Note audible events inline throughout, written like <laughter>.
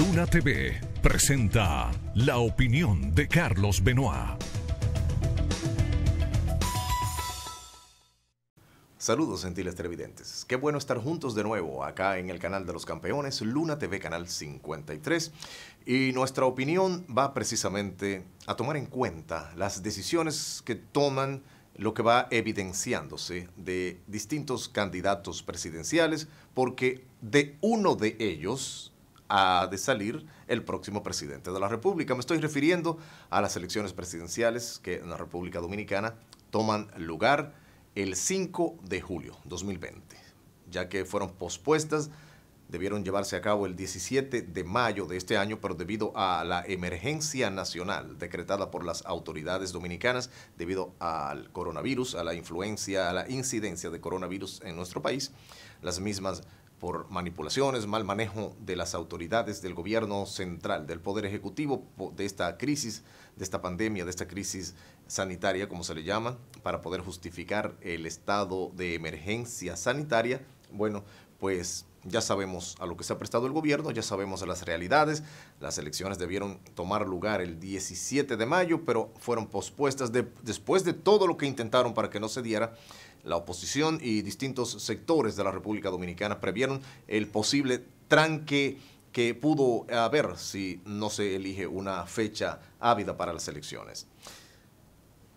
Luna TV presenta la opinión de Carlos Benoit. Saludos gentiles televidentes. Qué bueno estar juntos de nuevo acá en el canal de los campeones, Luna TV Canal 53. Y nuestra opinión va precisamente a tomar en cuenta las decisiones que toman lo que va evidenciándose de distintos candidatos presidenciales, porque de uno de ellos, ha de salir el próximo presidente de la República. Me estoy refiriendo a las elecciones presidenciales que en la República Dominicana toman lugar el 5 de julio 2020, ya que fueron pospuestas, debieron llevarse a cabo el 17 de mayo de este año, pero debido a la emergencia nacional decretada por las autoridades dominicanas debido al coronavirus, a la influencia, a la incidencia de coronavirus en nuestro país, las mismas por manipulaciones, mal manejo de las autoridades del gobierno central, del Poder Ejecutivo, de esta crisis, de esta pandemia, de esta crisis sanitaria, como se le llama, para poder justificar el estado de emergencia sanitaria. Bueno, pues ya sabemos a lo que se ha prestado el gobierno, ya sabemos las realidades. Las elecciones debieron tomar lugar el 17 de mayo, pero fueron pospuestas después de todo lo que intentaron para que no se diera. La oposición y distintos sectores de la República Dominicana previeron el posible tranque que pudo haber si no se elige una fecha ávida para las elecciones.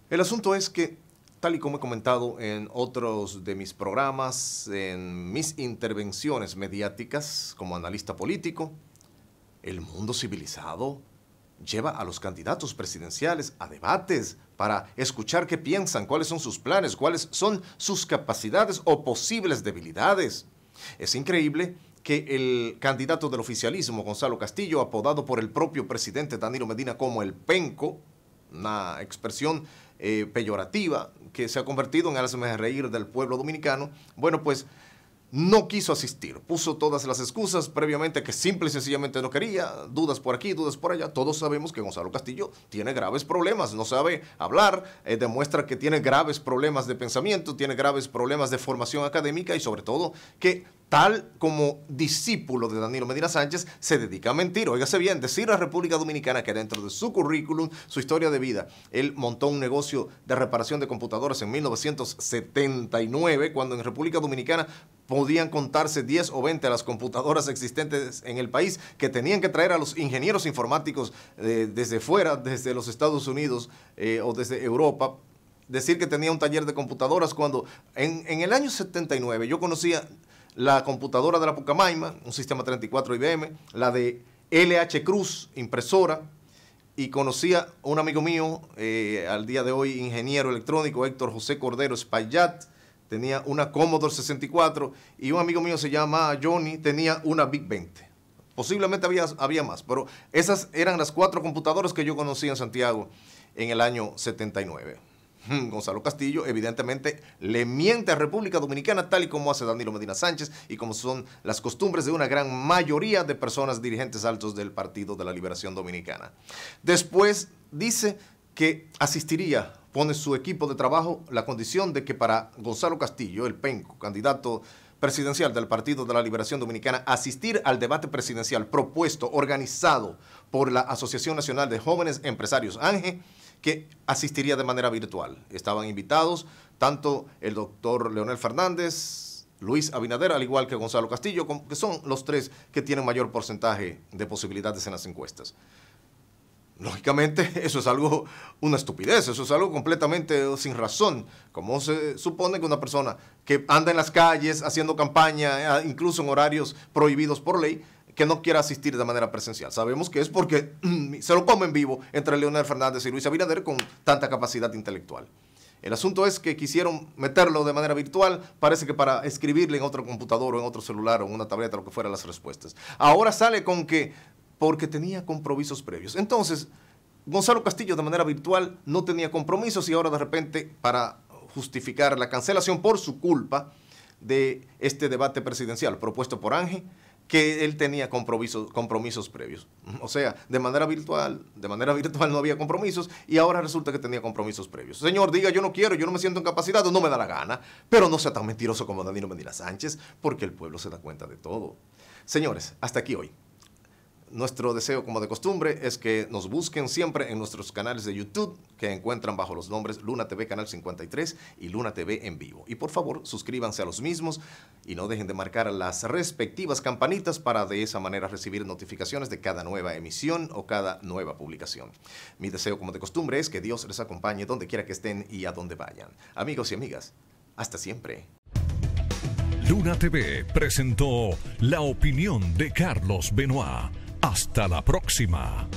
El asunto es que tal y como he comentado en otros de mis programas, en mis intervenciones mediáticas como analista político, el mundo civilizado lleva a los candidatos presidenciales a debates para escuchar qué piensan, cuáles son sus planes, cuáles son sus capacidades o posibles debilidades. Es increíble que el candidato del oficialismo, Gonzalo Castillo, apodado por el propio presidente Danilo Medina como el Penco, una expresión eh, peyorativa que se ha convertido en de reír del pueblo dominicano, bueno, pues no quiso asistir, puso todas las excusas previamente que simple y sencillamente no quería, dudas por aquí, dudas por allá. Todos sabemos que Gonzalo Castillo tiene graves problemas, no sabe hablar, eh, demuestra que tiene graves problemas de pensamiento, tiene graves problemas de formación académica y sobre todo que tal como discípulo de Danilo Medina Sánchez, se dedica a mentir. Óigase bien, decir a República Dominicana que dentro de su currículum, su historia de vida, él montó un negocio de reparación de computadoras en 1979, cuando en República Dominicana podían contarse 10 o 20 las computadoras existentes en el país que tenían que traer a los ingenieros informáticos eh, desde fuera, desde los Estados Unidos eh, o desde Europa, decir que tenía un taller de computadoras cuando en, en, el año 79 yo conocía la computadora de la Pucamaima, un sistema 34 IBM, la de LH Cruz, impresora, y conocía un amigo mío, eh, al día de hoy ingeniero electrónico, Héctor José Cordero Spallat, tenía una Commodore 64, y un amigo mío se llama Johnny, tenía una Big 20. Posiblemente había, había más, pero esas eran las cuatro computadoras que yo conocí en Santiago en el año 79. Gonzalo Castillo evidentemente le miente a República Dominicana tal y como hace Danilo Medina Sánchez y como son las costumbres de una gran mayoría de personas dirigentes altos del Partido de la Liberación Dominicana. Después dice que asistiría, pone su equipo de trabajo la condición de que para Gonzalo Castillo, el penco, candidato presidencial del Partido de la Liberación Dominicana asistir al debate presidencial propuesto, organizado por la Asociación Nacional de Jóvenes Empresarios ANGE, que asistiría de manera virtual. Estaban invitados tanto el doctor Leonel Fernández, Luis Abinader, al igual que Gonzalo Castillo, que son los tres que tienen mayor porcentaje de posibilidades en las encuestas. Lógicamente, <laughs> eso es algo, una estupidez, eso es algo completamente eh, sin razón. Como se supone que una persona que anda en las calles haciendo campaña, eh, incluso en horarios prohibidos por ley, que no quiera asistir de manera presencial. Sabemos que es porque <clears throat> se lo comen vivo entre Leonel Fernández y Luis Abinader con tanta capacidad intelectual. El asunto es que quisieron meterlo de manera virtual, parece que para escribirle en otro computador o en otro celular o en una tableta, lo que fuera las respuestas. Ahora sale con que, porque tenía compromisos previos. Entonces, Gonzalo Castillo de manera virtual no tenía compromisos y ahora de repente, para justificar la cancelación por su culpa de este debate presidencial propuesto por Ángel, que él tenía compromisos, compromisos previos. O sea, de manera virtual, de manera virtual no había compromisos y ahora resulta que tenía compromisos previos. Señor, diga, yo no quiero, yo no me siento incapacitado, no me da la gana, pero no sea tan mentiroso como Danilo Medina Sánchez, porque el pueblo se da cuenta de todo. Señores, hasta aquí hoy. Nuestro deseo, como de costumbre, es que nos busquen siempre en nuestros canales de YouTube, que encuentran bajo los nombres Luna TV Canal 53 y Luna TV en vivo. Y por favor, suscríbanse a los mismos y no dejen de marcar las respectivas campanitas para de esa manera recibir notificaciones de cada nueva emisión o cada nueva publicación. Mi deseo, como de costumbre, es que Dios les acompañe donde quiera que estén y a donde vayan. Amigos y amigas, hasta siempre. Luna TV presentó la opinión de Carlos Benoit hasta la próxima.